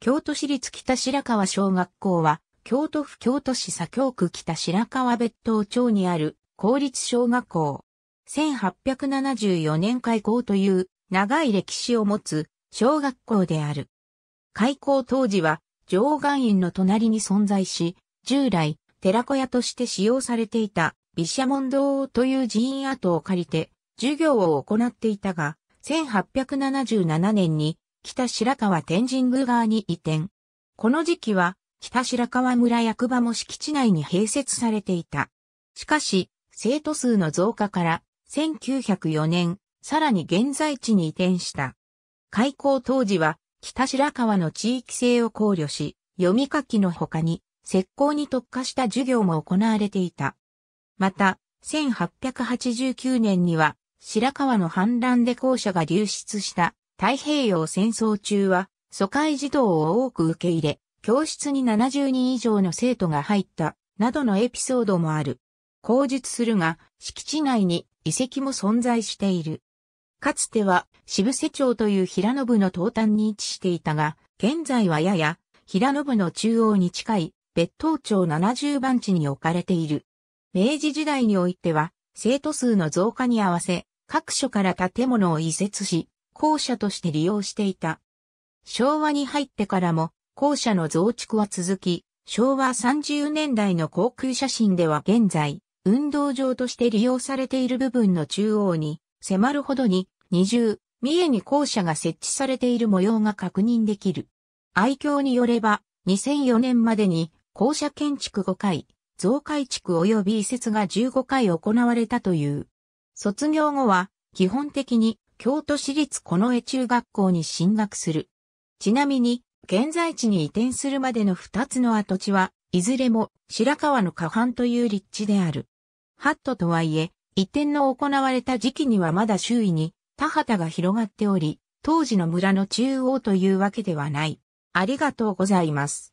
京都市立北白川小学校は、京都府京都市左京区北白川別当町にある公立小学校。1874年開校という長い歴史を持つ小学校である。開校当時は上岸院の隣に存在し、従来寺小屋として使用されていた毘沙門堂という寺院跡を借りて授業を行っていたが、1877年に北白川天神宮側に移転。この時期は、北白川村役場も敷地内に併設されていた。しかし、生徒数の増加から、1904年、さらに現在地に移転した。開校当時は、北白川の地域性を考慮し、読み書きの他に、石膏に特化した授業も行われていた。また、1889年には、白川の氾濫で校舎が流出した太平洋戦争中は、疎開児童を多く受け入れ、教室に70人以上の生徒が入った、などのエピソードもある。口述するが、敷地内に遺跡も存在している。かつては、渋瀬町という平野部の東端に位置していたが、現在はやや、平野部の中央に近い、別当町70番地に置かれている。明治時代においては、生徒数の増加に合わせ、各所から建物を移設し、校舎として利用していた。昭和に入ってからも校舎の増築は続き、昭和30年代の航空写真では現在、運動場として利用されている部分の中央に、迫るほどに、二重、三重に校舎が設置されている模様が確認できる。愛嬌によれば、2004年までに、校舎建築5回、増改築及び移設が15回行われたという。卒業後は、基本的に京都市立近衛中学校に進学する。ちなみに、現在地に移転するまでの二つの跡地は、いずれも白川の下半という立地である。ハットとはいえ、移転の行われた時期にはまだ周囲に田畑が広がっており、当時の村の中央というわけではない。ありがとうございます。